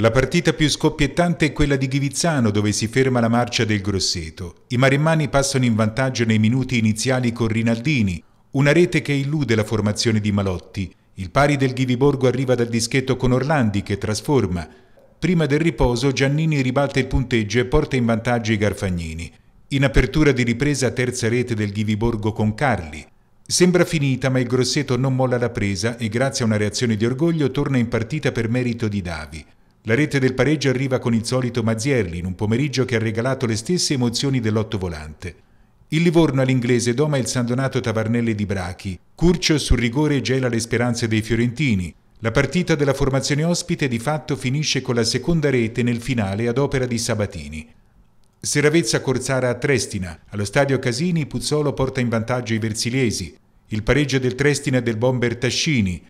La partita più scoppiettante è quella di Ghivizzano dove si ferma la marcia del Grosseto. I maremmani passano in vantaggio nei minuti iniziali con Rinaldini, una rete che illude la formazione di Malotti. Il pari del Ghiviborgo arriva dal dischetto con Orlandi che trasforma. Prima del riposo Giannini ribalta il punteggio e porta in vantaggio i Garfagnini. In apertura di ripresa terza rete del Ghiviborgo con Carli. Sembra finita ma il Grosseto non molla la presa e grazie a una reazione di orgoglio torna in partita per merito di Davi. La rete del pareggio arriva con il solito Mazzierli in un pomeriggio che ha regalato le stesse emozioni dell'otto volante. Il Livorno all'inglese doma il San Donato Tavarnelli di Brachi. Curcio sul rigore gela le speranze dei fiorentini. La partita della formazione ospite di fatto finisce con la seconda rete nel finale ad opera di Sabatini. Seravezza Corsara a Trestina. Allo stadio Casini Puzzolo porta in vantaggio i Versiliesi. Il pareggio del Trestina è del bomber Tascini.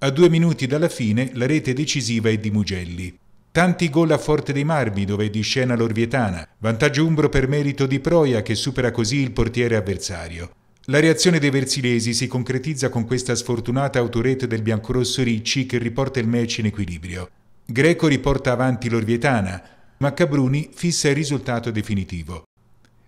A due minuti dalla fine la rete decisiva è di Mugelli. Tanti gol a Forte dei Marmi dove è di scena l'Orvietana, vantaggio umbro per merito di Proia che supera così il portiere avversario. La reazione dei versilesi si concretizza con questa sfortunata autorete del biancorosso Ricci che riporta il match in equilibrio. Greco riporta avanti l'Orvietana, ma Cabruni fissa il risultato definitivo.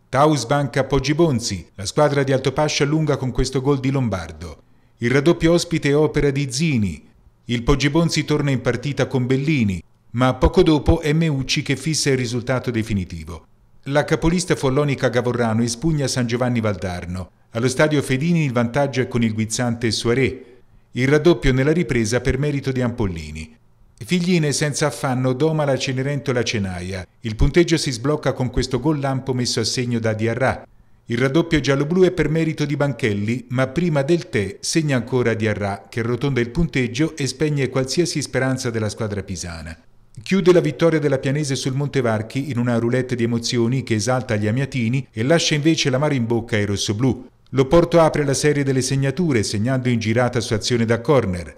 Taus banca Bonzi, la squadra di Altopascia allunga con questo gol di Lombardo. Il raddoppio ospite è opera di Zini. Il Poggibonsi torna in partita con Bellini, ma poco dopo è Meucci che fissa il risultato definitivo. La capolista follonica Gavorrano espugna San Giovanni Valdarno. Allo stadio Fedini il vantaggio è con il guizzante Soiré. Il raddoppio nella ripresa per merito di Ampollini. Figline senza affanno doma la Cenerentola Cenaia. Il punteggio si sblocca con questo gol lampo messo a segno da Diarra. Il raddoppio giallo-blu è per merito di Banchelli, ma prima del tè segna ancora Diarra, che rotonda il punteggio e spegne qualsiasi speranza della squadra pisana. Chiude la vittoria della Pianese sul Montevarchi in una roulette di emozioni che esalta gli amiatini e lascia invece l'amaro in bocca ai rossoblù. L'Oporto apre la serie delle segnature, segnando in girata su azione da corner.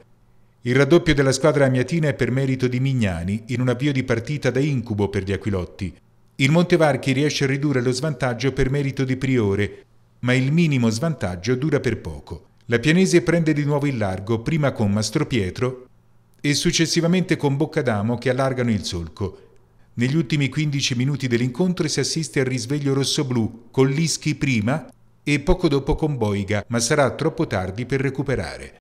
Il raddoppio della squadra amiatina è per merito di Mignani, in un avvio di partita da incubo per gli Aquilotti. Il Montevarchi riesce a ridurre lo svantaggio per merito di Priore, ma il minimo svantaggio dura per poco. La Pianese prende di nuovo il largo, prima con Mastro Pietro e successivamente con Boccadamo che allargano il solco. Negli ultimi 15 minuti dell'incontro si assiste al risveglio rossoblù con Lischi prima e poco dopo con Boiga, ma sarà troppo tardi per recuperare.